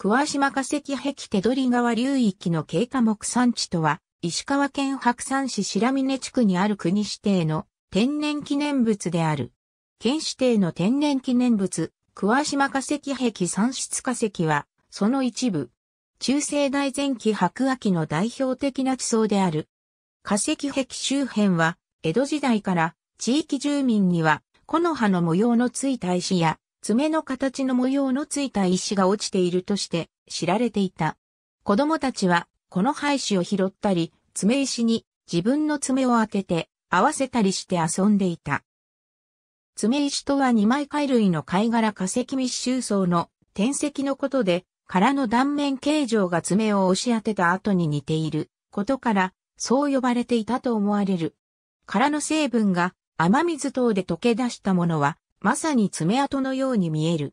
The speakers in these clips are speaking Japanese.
桑島化石壁手取川流域の経過木産地とは、石川県白山市白峰地区にある国指定の天然記念物である。県指定の天然記念物、桑島化石壁産出化石は、その一部。中世代前期白亜紀の代表的な地層である。化石壁周辺は、江戸時代から地域住民には、木の葉の模様のついた石や爪の形の模様のついた石が落ちているとして知られていた。子供たちはこの廃紙を拾ったり、爪石に自分の爪を当てて合わせたりして遊んでいた。爪石とは二枚貝類の貝殻化石密集層の天石のことで、殻の断面形状が爪を押し当てた後に似ていることから、そう呼ばれていたと思われる。殻の成分が雨水等で溶け出したものは、まさに爪痕のように見える。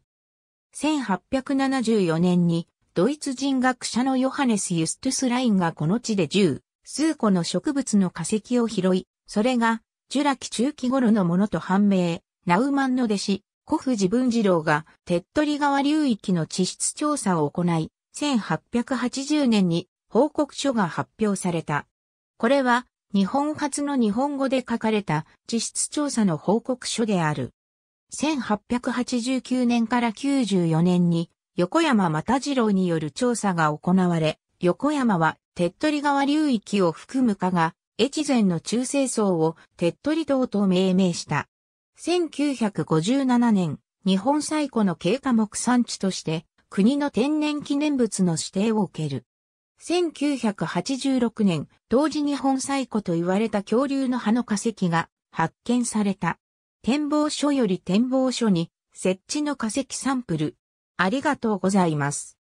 1874年にドイツ人学者のヨハネス・ユストゥス・ラインがこの地で10数個の植物の化石を拾い、それがジュラ紀中期頃のものと判明、ナウマンの弟子、古藤文次郎が手っ取り川流域の地質調査を行い、1880年に報告書が発表された。これは日本初の日本語で書かれた地質調査の報告書である。1889年から94年に横山又次郎による調査が行われ、横山は手っ取り川流域を含むかが、越前の中世層を手っ取り島と命名した。1957年、日本最古の経過木産地として国の天然記念物の指定を受ける。1986年、当時日本最古と言われた恐竜の歯の化石が発見された。展望所より展望所に設置の化石サンプル。ありがとうございます。